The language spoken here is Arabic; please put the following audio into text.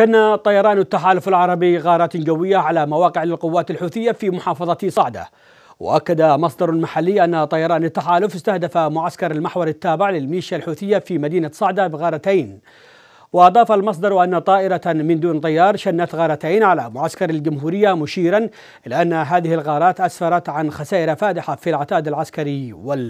شن طيران التحالف العربي غارات جوية على مواقع للقوات الحوثية في محافظة صعدة وأكد مصدر محلي أن طيران التحالف استهدف معسكر المحور التابع للميليشيا الحوثية في مدينة صعدة بغارتين وأضاف المصدر أن طائرة من دون طيار شنت غارتين على معسكر الجمهورية مشيرا إلى أن هذه الغارات أسفرت عن خسائر فادحة في العتاد العسكري وال